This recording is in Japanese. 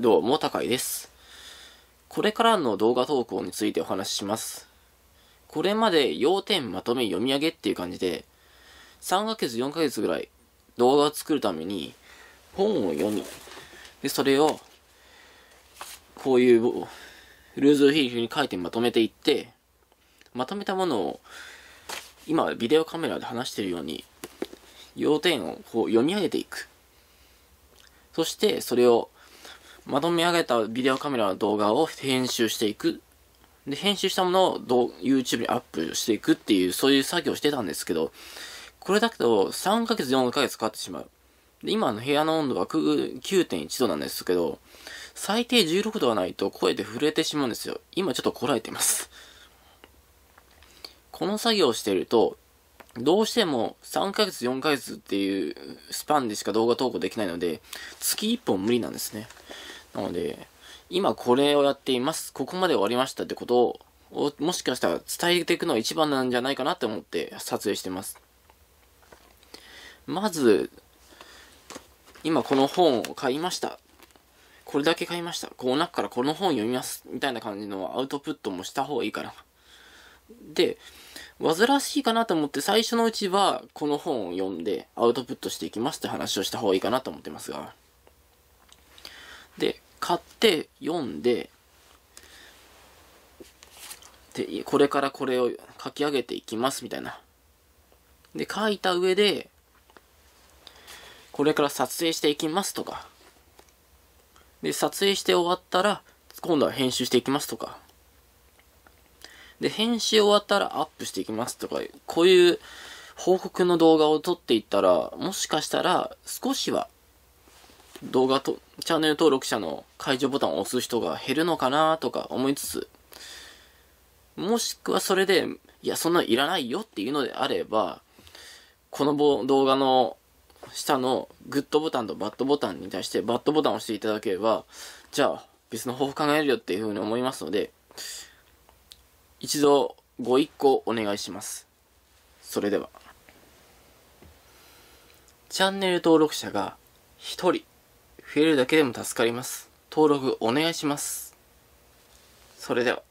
どうも、高井です。これからの動画投稿についてお話しします。これまで要点まとめ読み上げっていう感じで、3ヶ月4ヶ月ぐらい動画を作るために本を読み、で、それを、こういうルーズフィーフに書いてまとめていって、まとめたものを、今ビデオカメラで話してるように、要点をこう読み上げていく。そして、それをまとめ上げたビデオカメラの動画を編集していく。で、編集したものを YouTube にアップしていくっていう、そういう作業をしてたんですけど、これだけど3ヶ月、4ヶ月かかってしまう。で、今の部屋の温度は9.1度なんですけど、最低16度はないと声で震えてしまうんですよ。今ちょっとこらえてます。この作業をしていると、どうしても3ヶ月、4ヶ月っていうスパンでしか動画投稿できないので、月1本無理なんですね。なので、今これをやっています。ここまで終わりましたってことを、もしかしたら伝えていくのが一番なんじゃないかなって思って撮影してます。まず、今この本を買いました。これだけ買いました。この中からこの本読みます。みたいな感じのアウトプットもした方がいいかな。で、煩わしいかなと思って最初のうちはこの本を読んでアウトプットしていきますって話をした方がいいかなと思ってますが。買って読んででこれからこれを書き上げていきますみたいなで書いた上でこれから撮影していきますとかで撮影して終わったら今度は編集していきますとかで編集終わったらアップしていきますとかこういう報告の動画を撮っていったらもしかしたら少しは動画と、チャンネル登録者の解除ボタンを押す人が減るのかなとか思いつつ、もしくはそれで、いや、そんなんいらないよっていうのであれば、この動画の下のグッドボタンとバッドボタンに対してバッドボタンを押していただければ、じゃあ別の方法考えるよっていうふうに思いますので、一度ご一個お願いします。それでは。チャンネル登録者が一人増えるだけでも助かります。登録お願いします。それでは。